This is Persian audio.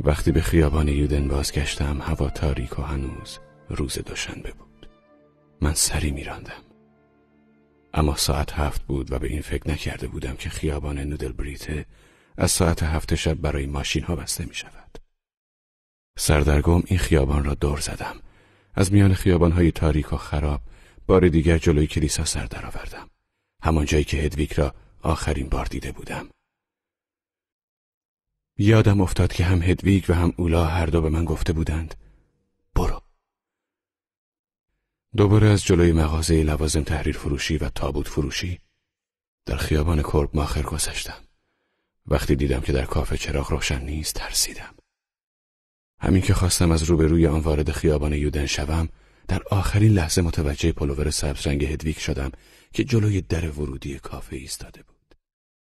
وقتی به خیابان یودن بازگشتم هوا تاریک و هنوز روز دوشنبه بود من سری میراندم اما ساعت هفت بود و به این فکر نکرده بودم که خیابان نودل بریته از ساعت هفت شب برای ماشین ها بسته می شود سردرگم این خیابان را دور زدم از میان خیابان های تاریک و خراب بار دیگر جلوی کلیسا سر درآوردم همان جایی که هدویک را آخرین بار دیده بودم یادم افتاد که هم هدویگ و هم اولا هر دو به من گفته بودند برو دوباره از جلوی مغازه لوازم تحریر فروشی و تابوت فروشی در خیابان کرب ماخر گذشتم وقتی دیدم که در کافه چراغ روشن نیست ترسیدم همین که خواستم از روبروی آن وارد خیابان یودن شوم در آخرین لحظه متوجه پلوور سبز رنگ هدویک شدم که جلوی در ورودی کافه ایستاده بود